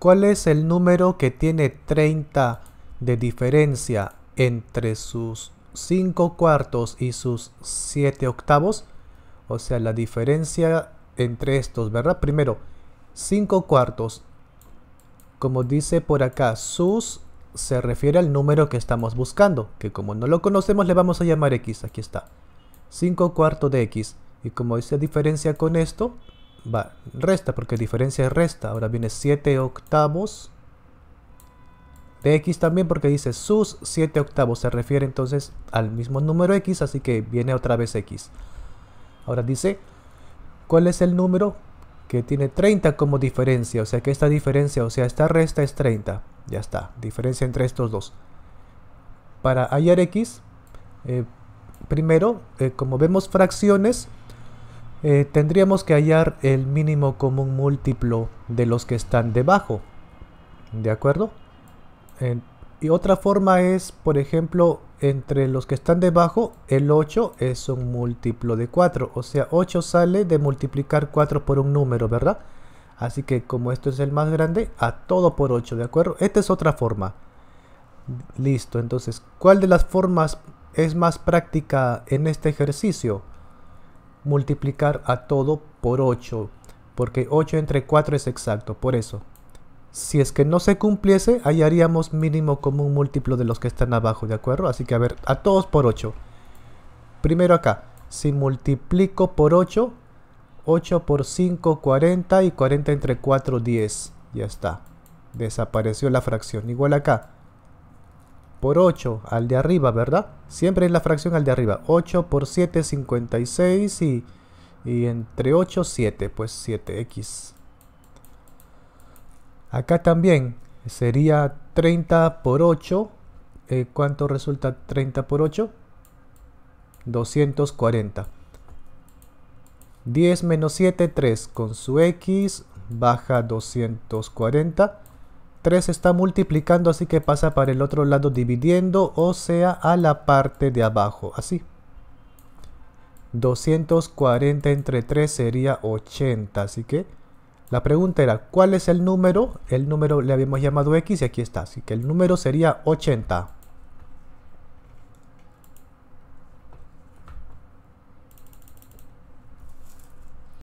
¿Cuál es el número que tiene 30 de diferencia entre sus 5 cuartos y sus 7 octavos? O sea, la diferencia entre estos, ¿verdad? Primero, 5 cuartos. Como dice por acá, sus se refiere al número que estamos buscando, que como no lo conocemos le vamos a llamar x, aquí está. 5 cuartos de x. Y como dice diferencia con esto, va, resta, porque diferencia es resta. Ahora viene 7 octavos de x también, porque dice sus 7 octavos. Se refiere entonces al mismo número x, así que viene otra vez x. Ahora dice, ¿cuál es el número que tiene 30 como diferencia? O sea que esta diferencia, o sea, esta resta es 30. Ya está, diferencia entre estos dos. Para hallar x, eh, primero, eh, como vemos fracciones, eh, tendríamos que hallar el mínimo común múltiplo de los que están debajo. ¿De acuerdo? y otra forma es, por ejemplo, entre los que están debajo, el 8 es un múltiplo de 4. O sea, 8 sale de multiplicar 4 por un número, ¿verdad? Así que como esto es el más grande, a todo por 8, ¿de acuerdo? Esta es otra forma. Listo, entonces, ¿cuál de las formas es más práctica en este ejercicio? multiplicar a todo por 8, porque 8 entre 4 es exacto, por eso. Si es que no se cumpliese, hallaríamos mínimo común múltiplo de los que están abajo, ¿de acuerdo? Así que a ver, a todos por 8. Primero acá, si multiplico por 8, 8 por 5, 40 y 40 entre 4, 10. Ya está. Desapareció la fracción. Igual acá por 8 al de arriba, ¿verdad? Siempre es la fracción al de arriba. 8 por 7, 56 y, y entre 8, 7, pues 7x. Acá también sería 30 por 8. Eh, ¿Cuánto resulta 30 por 8? 240. 10 menos 7, 3. Con su x baja 240. 3 está multiplicando, así que pasa para el otro lado dividiendo, o sea, a la parte de abajo, así. 240 entre 3 sería 80, así que la pregunta era, ¿cuál es el número? El número le habíamos llamado X y aquí está, así que el número sería 80.